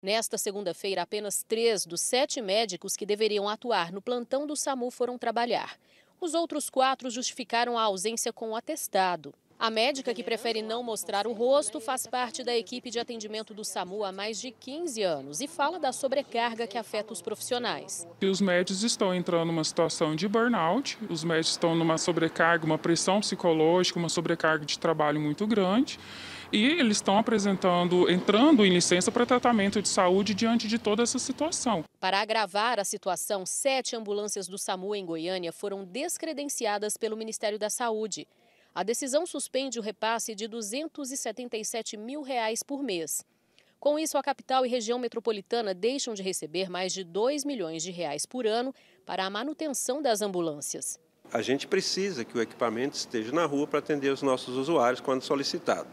Nesta segunda-feira, apenas três dos sete médicos que deveriam atuar no plantão do SAMU foram trabalhar. Os outros quatro justificaram a ausência com o atestado. A médica, que prefere não mostrar o rosto, faz parte da equipe de atendimento do SAMU há mais de 15 anos e fala da sobrecarga que afeta os profissionais. Os médicos estão entrando numa situação de burnout, os médicos estão numa sobrecarga, uma pressão psicológica, uma sobrecarga de trabalho muito grande e eles estão apresentando, entrando em licença para tratamento de saúde diante de toda essa situação. Para agravar a situação, sete ambulâncias do SAMU em Goiânia foram descredenciadas pelo Ministério da Saúde. A decisão suspende o repasse de R$ 277 mil reais por mês. Com isso, a capital e região metropolitana deixam de receber mais de 2 milhões de reais por ano para a manutenção das ambulâncias. A gente precisa que o equipamento esteja na rua para atender os nossos usuários quando solicitado.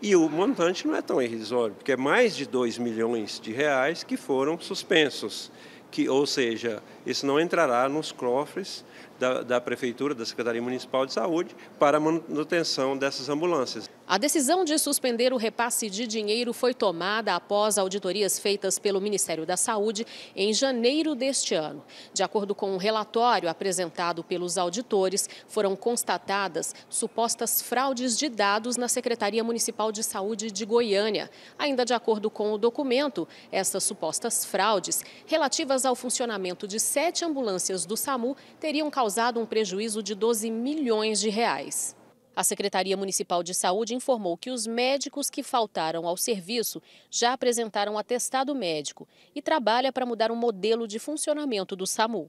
E o montante não é tão irrisório, porque é mais de 2 milhões de reais que foram suspensos, que, ou seja, isso não entrará nos cofres da, da Prefeitura, da Secretaria Municipal de Saúde, para a manutenção dessas ambulâncias. A decisão de suspender o repasse de dinheiro foi tomada após auditorias feitas pelo Ministério da Saúde em janeiro deste ano. De acordo com um relatório apresentado pelos auditores, foram constatadas supostas fraudes de dados na Secretaria Municipal de Saúde de Goiânia. Ainda de acordo com o documento, essas supostas fraudes relativas ao funcionamento de sete ambulâncias do SAMU teriam causado um prejuízo de 12 milhões de reais. A Secretaria Municipal de Saúde informou que os médicos que faltaram ao serviço já apresentaram atestado médico e trabalha para mudar o modelo de funcionamento do SAMU.